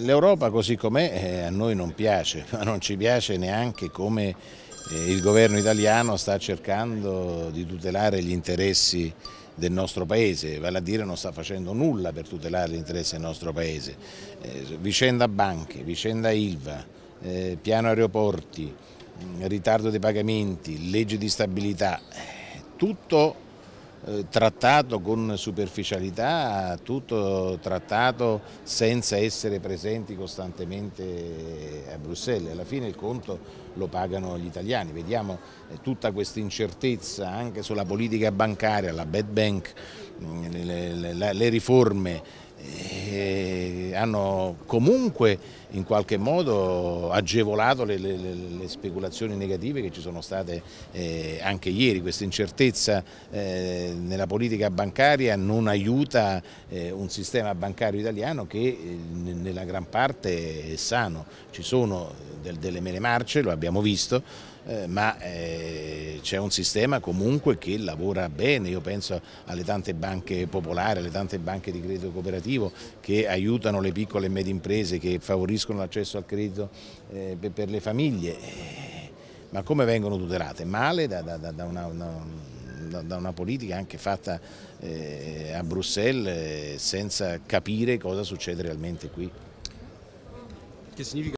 l'Europa così com'è eh, a noi non piace, ma non ci piace neanche come eh, il governo italiano sta cercando di tutelare gli interessi del nostro paese, vale a dire non sta facendo nulla per tutelare gli interessi del nostro paese. Eh, vicenda banche, vicenda Ilva, piano aeroporti, mm, ritardo dei pagamenti, legge di stabilità, tutto eh, trattato con superficialità, tutto trattato senza essere presenti costantemente a Bruxelles. Alla fine il conto lo pagano gli italiani. Vediamo eh, tutta questa incertezza anche sulla politica bancaria, la bad bank, mm, le riforme hanno comunque in qualche modo agevolato le, le, le, speculazioni negative che ci sono state eh, anche ieri. Questa incertezza eh, nella politica bancaria non aiuta eh, un sistema bancario italiano che eh, nella gran parte è sano. Ci sono eh, del, delle mele marce, lo abbiamo visto, eh, ma c'è un sistema comunque che lavora bene, io penso alle tante banche popolari, alle tante banche di credito cooperativo che aiutano le piccole e medie imprese, che favoriscono l'accesso al credito eh, per le famiglie, eh, ma come vengono tutelate? Male da, da, da una, una da, una politica anche fatta eh, a Bruxelles senza capire cosa succede realmente qui. Che significa?